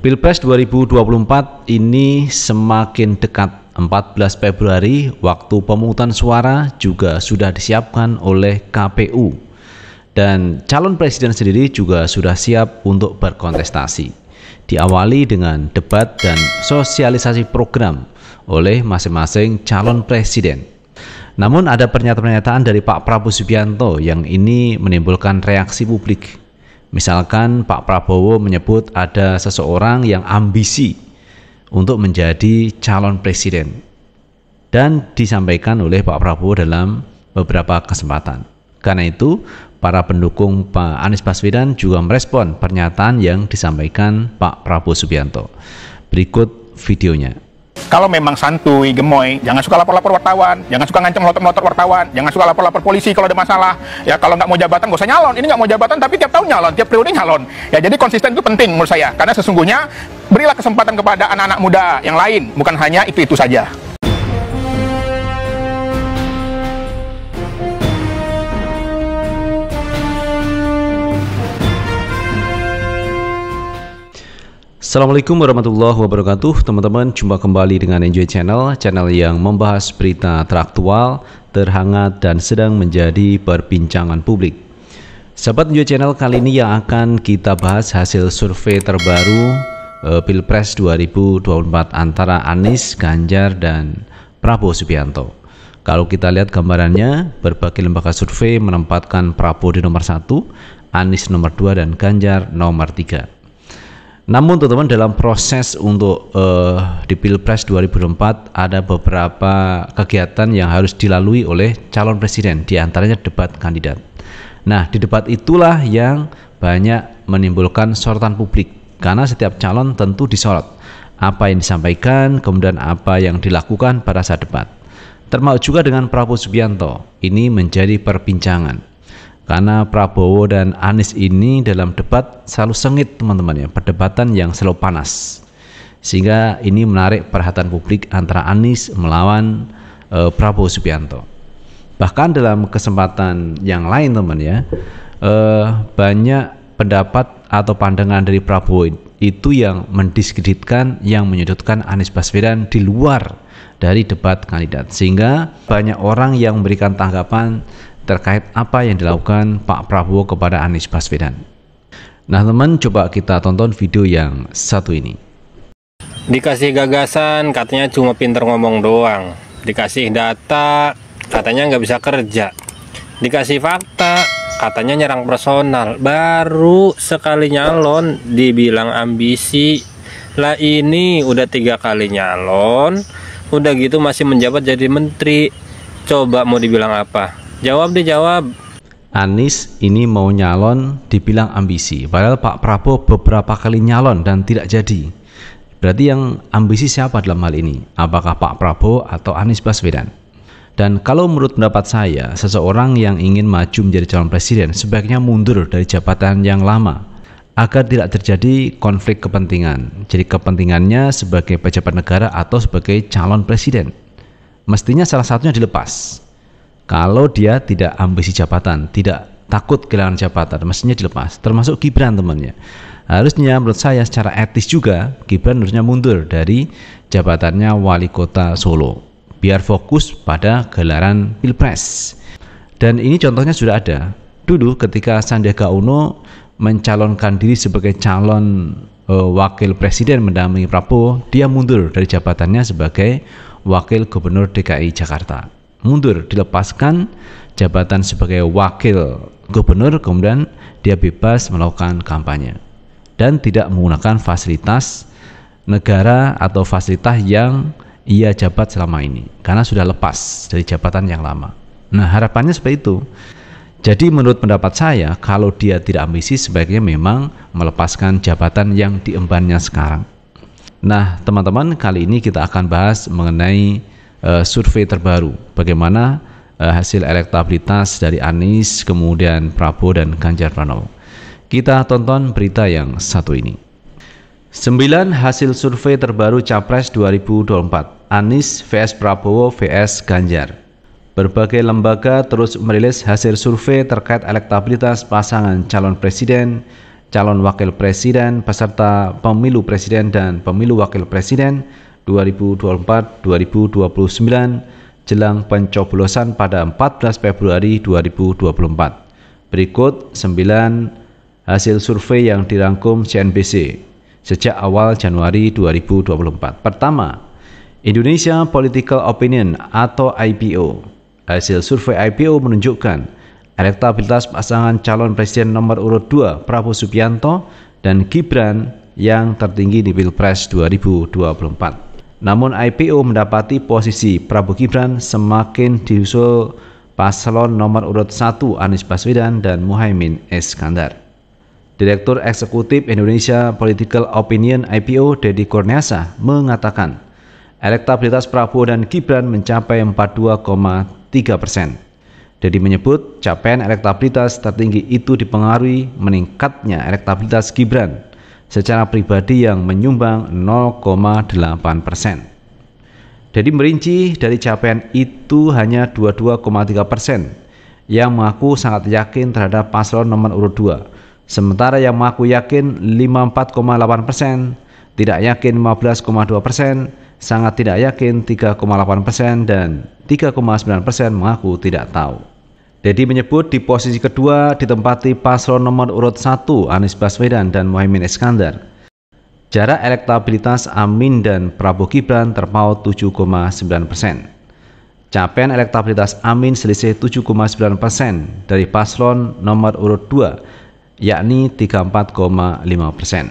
Pilpres 2024 ini semakin dekat. 14 Februari, waktu pemungutan suara juga sudah disiapkan oleh KPU. Dan calon presiden sendiri juga sudah siap untuk berkontestasi. Diawali dengan debat dan sosialisasi program oleh masing-masing calon presiden. Namun ada pernyataan-pernyataan dari Pak Prabowo Subianto yang ini menimbulkan reaksi publik Misalkan Pak Prabowo menyebut ada seseorang yang ambisi untuk menjadi calon presiden dan disampaikan oleh Pak Prabowo dalam beberapa kesempatan. Karena itu, para pendukung Pak Anies Baswedan juga merespon pernyataan yang disampaikan Pak Prabowo Subianto. Berikut videonya kalau memang santuy, gemoy, jangan suka lapor-lapor wartawan, jangan suka ngancam melotot-melotot wartawan, jangan suka lapor-lapor polisi kalau ada masalah. Ya kalau nggak mau jabatan gak usah nyalon. Ini nggak mau jabatan tapi tiap tahun nyalon, tiap periode nyalon. Ya jadi konsisten itu penting menurut saya karena sesungguhnya berilah kesempatan kepada anak-anak muda yang lain, bukan hanya itu-itu saja. Assalamualaikum warahmatullahi wabarakatuh Teman-teman jumpa kembali dengan Enjoy Channel Channel yang membahas berita teraktual, terhangat dan sedang menjadi perbincangan publik Sahabat Enjoy Channel kali ini yang akan kita bahas hasil survei terbaru eh, Pilpres 2024 antara Anies, Ganjar dan Prabowo Subianto kalau kita lihat gambarannya, berbagai lembaga survei menempatkan Prabowo di nomor 1, Anies nomor 2, dan Ganjar nomor 3. Namun teman-teman dalam proses untuk uh, di Pilpres 2004 ada beberapa kegiatan yang harus dilalui oleh calon presiden diantaranya debat kandidat. Nah, di debat itulah yang banyak menimbulkan sorotan publik karena setiap calon tentu disorot apa yang disampaikan, kemudian apa yang dilakukan pada saat debat. Termasuk juga dengan Prabowo Subianto, ini menjadi perbincangan. Karena Prabowo dan Anies ini dalam debat selalu sengit teman-teman ya, perdebatan yang selalu panas. Sehingga ini menarik perhatian publik antara Anies melawan e, Prabowo Subianto. Bahkan dalam kesempatan yang lain teman ya, e, banyak pendapat atau pandangan dari Prabowo itu yang mendiskreditkan, yang menyudutkan Anies Baswedan di luar dari debat kandidat. Sehingga banyak orang yang memberikan tanggapan terkait apa yang dilakukan Pak Prabowo kepada Anies Baswedan. Nah teman coba kita tonton video yang satu ini. Dikasih gagasan katanya cuma pinter ngomong doang. Dikasih data katanya nggak bisa kerja. Dikasih fakta katanya nyerang personal. Baru sekali nyalon dibilang ambisi. Lah ini udah tiga kali nyalon. Udah gitu masih menjabat jadi menteri. Coba mau dibilang apa? Jawab deh, jawab. Anies ini mau nyalon dibilang ambisi, padahal Pak Prabowo beberapa kali nyalon dan tidak jadi. Berarti yang ambisi siapa dalam hal ini? Apakah Pak Prabowo atau Anies Baswedan? Dan kalau menurut pendapat saya, seseorang yang ingin maju menjadi calon presiden sebaiknya mundur dari jabatan yang lama agar tidak terjadi konflik kepentingan. Jadi kepentingannya sebagai pejabat negara atau sebagai calon presiden. Mestinya salah satunya dilepas kalau dia tidak ambisi jabatan, tidak takut kehilangan jabatan, mestinya dilepas. Termasuk Gibran temannya. Harusnya menurut saya secara etis juga Gibran harusnya mundur dari jabatannya wali kota Solo. Biar fokus pada gelaran Pilpres. Dan ini contohnya sudah ada. Dulu ketika Sandiaga Uno mencalonkan diri sebagai calon e, wakil presiden mendampingi Prabowo, dia mundur dari jabatannya sebagai wakil gubernur DKI Jakarta mundur dilepaskan jabatan sebagai wakil gubernur kemudian dia bebas melakukan kampanye dan tidak menggunakan fasilitas negara atau fasilitas yang ia jabat selama ini karena sudah lepas dari jabatan yang lama. Nah, harapannya seperti itu. Jadi menurut pendapat saya kalau dia tidak ambisi sebaiknya memang melepaskan jabatan yang diembannya sekarang. Nah, teman-teman, kali ini kita akan bahas mengenai uh, survei terbaru bagaimana uh, hasil elektabilitas dari Anies kemudian Prabowo dan Ganjar Pranowo. Kita tonton berita yang satu ini. 9 hasil survei terbaru Capres 2024 Anies vs Prabowo vs Ganjar. Berbagai lembaga terus merilis hasil survei terkait elektabilitas pasangan calon presiden, calon wakil presiden, peserta pemilu presiden dan pemilu wakil presiden 2024-2029 jelang pencoblosan pada 14 Februari 2024. Berikut 9 hasil survei yang dirangkum CNBC sejak awal Januari 2024. Pertama, Indonesia Political Opinion atau IPO. Hasil survei IPO menunjukkan elektabilitas pasangan calon presiden nomor urut 2 Prabowo Subianto dan Gibran yang tertinggi di Pilpres 2024. Namun IPO mendapati posisi Prabowo Gibran semakin diusul paslon nomor urut 1 Anies Baswedan dan Muhaimin Iskandar. Direktur Eksekutif Indonesia Political Opinion IPO Dedi Kurniasa mengatakan elektabilitas Prabowo dan Gibran mencapai 42,3 persen. Dedi menyebut capaian elektabilitas tertinggi itu dipengaruhi meningkatnya elektabilitas Gibran secara pribadi yang menyumbang 0,8 persen. Jadi merinci dari capaian itu hanya 22,3 persen yang mengaku sangat yakin terhadap paslon nomor urut 2. Sementara yang mengaku yakin 54,8 persen, tidak yakin 15,2 persen, sangat tidak yakin 3,8 persen, dan 3,9 persen mengaku tidak tahu. Dedi menyebut di posisi kedua ditempati paslon nomor urut 1 Anies Baswedan dan Mohaimin Iskandar. Jarak elektabilitas Amin dan Prabowo Gibran terpaut 7,9 persen. Capaian elektabilitas Amin selisih 7,9 persen dari paslon nomor urut 2, yakni 34,5 persen.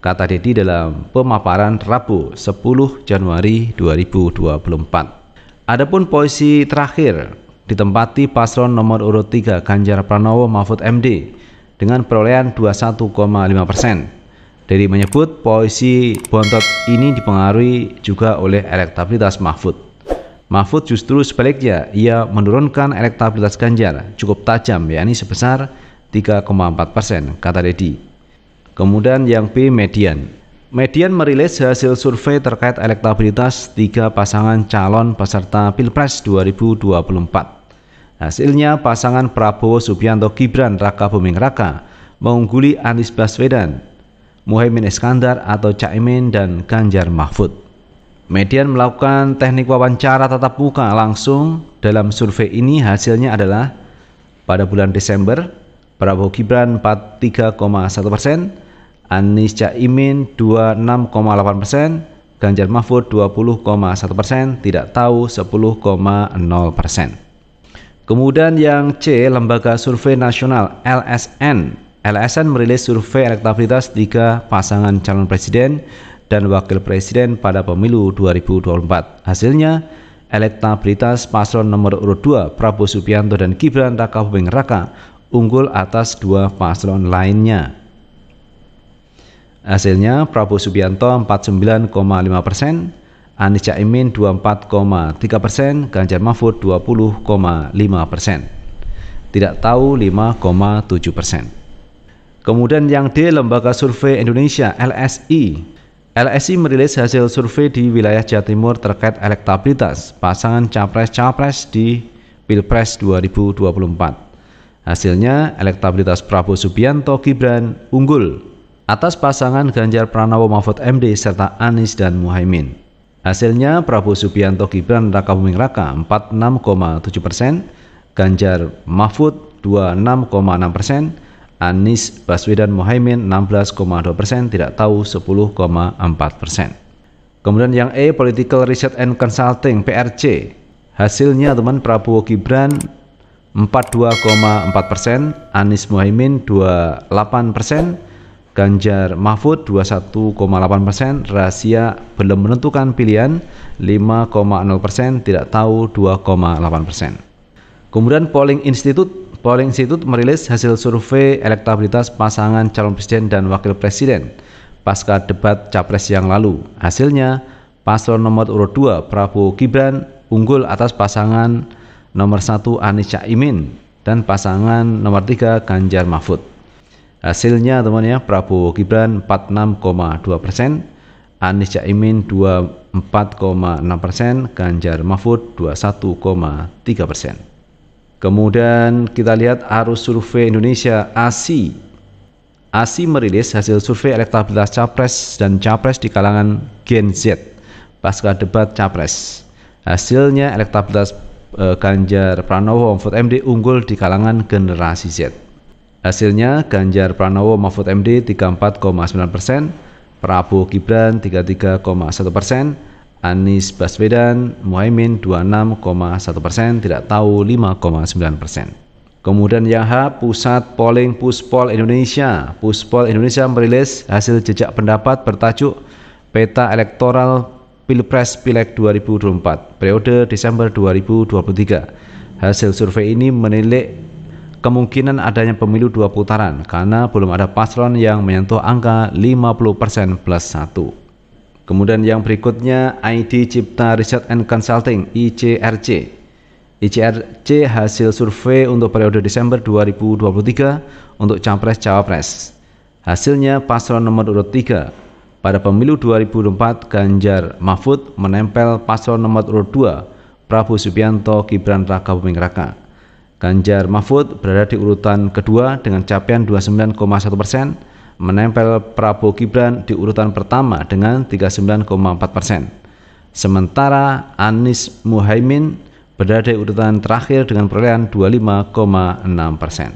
Kata Dedi dalam pemaparan Rabu 10 Januari 2024. Adapun posisi terakhir ditempati paslon nomor urut 3 Ganjar Pranowo Mahfud MD dengan perolehan 21,5 persen. Dedi menyebut posisi Bontot ini dipengaruhi juga oleh elektabilitas Mahfud. Mahfud justru sebaliknya, ia menurunkan elektabilitas Ganjar cukup tajam, yakni sebesar 3,4 persen, kata Dedi. Kemudian yang B, median. Median merilis hasil survei terkait elektabilitas tiga pasangan calon peserta Pilpres 2024. Hasilnya pasangan Prabowo Subianto Gibran Raka Buming Raka mengungguli Anies Baswedan, Mohaimin Iskandar atau Caimin dan Ganjar Mahfud. Median melakukan teknik wawancara tatap muka langsung dalam survei ini hasilnya adalah pada bulan Desember Prabowo Gibran 43,1 persen, Anies Caimin 26,8 persen, Ganjar Mahfud 20,1 persen, tidak tahu 10,0 persen. Kemudian yang C, Lembaga Survei Nasional LSN. LSN merilis survei elektabilitas tiga pasangan calon presiden dan wakil presiden pada pemilu 2024. Hasilnya, elektabilitas paslon nomor urut 2 Prabowo Subianto dan Gibran Raka Buming Raka unggul atas dua paslon lainnya. Hasilnya Prabowo Subianto 49,5 persen, Anies Caimin 24,3 persen, Ganjar Mahfud 20,5 persen. Tidak tahu 5,7 persen. Kemudian yang D, Lembaga Survei Indonesia LSI. LSI merilis hasil survei di wilayah Jawa Timur terkait elektabilitas pasangan capres-capres di Pilpres 2024. Hasilnya, elektabilitas Prabowo Subianto Gibran unggul atas pasangan Ganjar Pranowo Mahfud MD serta Anies dan Muhaimin. Hasilnya Prabowo Subianto Gibran Raka Buming Raka 46,7 persen, Ganjar Mahfud 26,6 persen, Anies Baswedan Mohaimin 16,2 persen, tidak tahu 10,4 persen. Kemudian yang E, Political Research and Consulting, PRC. Hasilnya teman Prabowo Gibran 42,4 persen, Anies Mohaimin 28 persen, Ganjar Mahfud 21,8 persen, rahasia belum menentukan pilihan 5,0 persen, tidak tahu 2,8 persen. Kemudian polling institute Polling Institute merilis hasil survei elektabilitas pasangan calon presiden dan wakil presiden pasca debat capres yang lalu. Hasilnya, paslon nomor urut 2 Prabowo Gibran unggul atas pasangan nomor 1 Anies Caimin dan pasangan nomor 3 Ganjar Mahfud. Hasilnya teman ya Prabowo Gibran 46,2 persen, Anies Caimin 24,6 persen, Ganjar Mahfud 21,3 persen. Kemudian kita lihat arus survei Indonesia ASI. ASI merilis hasil survei elektabilitas capres dan capres di kalangan Gen Z pasca debat capres. Hasilnya elektabilitas eh, Ganjar Pranowo Mahfud MD unggul di kalangan generasi Z. Hasilnya Ganjar Pranowo Mahfud MD 34,9 persen, Prabowo Gibran 33,1 persen, Anies Baswedan Muhaimin 26,1 persen, tidak tahu 5,9 persen. Kemudian yang Pusat Polling Puspol Indonesia. Puspol Indonesia merilis hasil jejak pendapat bertajuk Peta Elektoral Pilpres Pileg 2024, periode Desember 2023. Hasil survei ini menilai kemungkinan adanya pemilu dua putaran karena belum ada paslon yang menyentuh angka 50% plus 1. Kemudian yang berikutnya ID Cipta Research and Consulting ICRC. ICRC hasil survei untuk periode Desember 2023 untuk Capres-Cawapres. Hasilnya paslon nomor urut 3 pada pemilu 2004, Ganjar Mahfud menempel paslon nomor urut 2, Prabowo Subianto Gibran Raka Buming Raka. Ganjar Mahfud berada di urutan kedua dengan capaian 29,1 persen, menempel Prabowo Gibran di urutan pertama dengan 39,4 persen. Sementara Anies Muhaimin berada di urutan terakhir dengan perolehan 25,6 persen.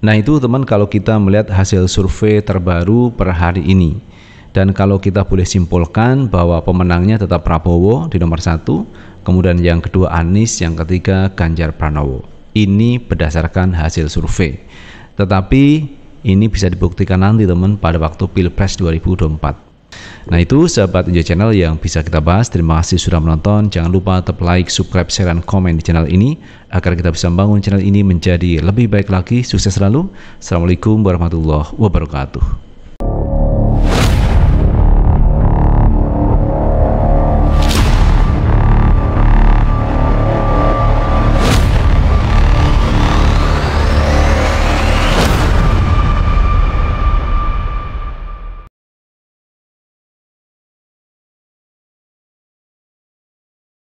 Nah itu teman kalau kita melihat hasil survei terbaru per hari ini. Dan kalau kita boleh simpulkan bahwa pemenangnya tetap Prabowo di nomor satu, kemudian yang kedua Anies, yang ketiga Ganjar Pranowo. Ini berdasarkan hasil survei. Tetapi ini bisa dibuktikan nanti teman pada waktu Pilpres 2024. Nah itu sahabat Injo Channel yang bisa kita bahas. Terima kasih sudah menonton. Jangan lupa tetap like, subscribe, share, dan komen di channel ini agar kita bisa membangun channel ini menjadi lebih baik lagi. Sukses selalu. Assalamualaikum warahmatullahi wabarakatuh.